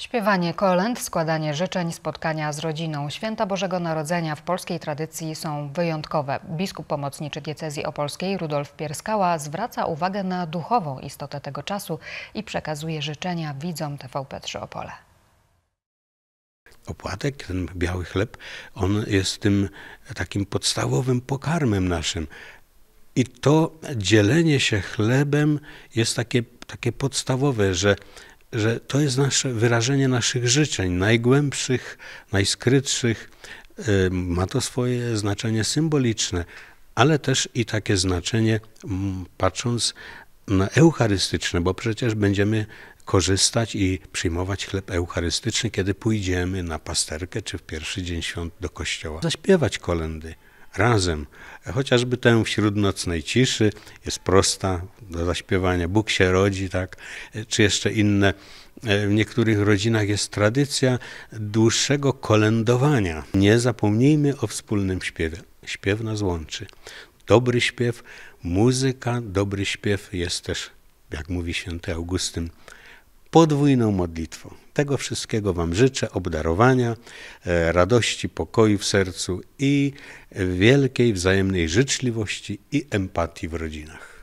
Śpiewanie kolęd, składanie życzeń, spotkania z rodziną. Święta Bożego Narodzenia w polskiej tradycji są wyjątkowe. Biskup pomocniczy diecezji opolskiej Rudolf Pierskała zwraca uwagę na duchową istotę tego czasu i przekazuje życzenia widzom TVP3 Opole. Opłatek, ten biały chleb, on jest tym takim podstawowym pokarmem naszym. I to dzielenie się chlebem jest takie, takie podstawowe, że że to jest nasze wyrażenie naszych życzeń, najgłębszych, najskrytszych. Y, ma to swoje znaczenie symboliczne, ale też i takie znaczenie, patrząc na eucharystyczne, bo przecież będziemy korzystać i przyjmować chleb eucharystyczny, kiedy pójdziemy na pasterkę czy w pierwszy dzień świąt do kościoła, zaśpiewać kolendy razem. Chociażby tę wśród nocnej ciszy jest prosta do zaśpiewania. Bóg się rodzi, tak? Czy jeszcze inne. W niektórych rodzinach jest tradycja dłuższego kolędowania. Nie zapomnijmy o wspólnym śpiewie. Śpiew nas łączy. Dobry śpiew, muzyka, dobry śpiew jest też, jak mówi święty Augustyn, podwójną modlitwą. Tego wszystkiego Wam życzę, obdarowania, e, radości, pokoju w sercu i wielkiej wzajemnej życzliwości i empatii w rodzinach.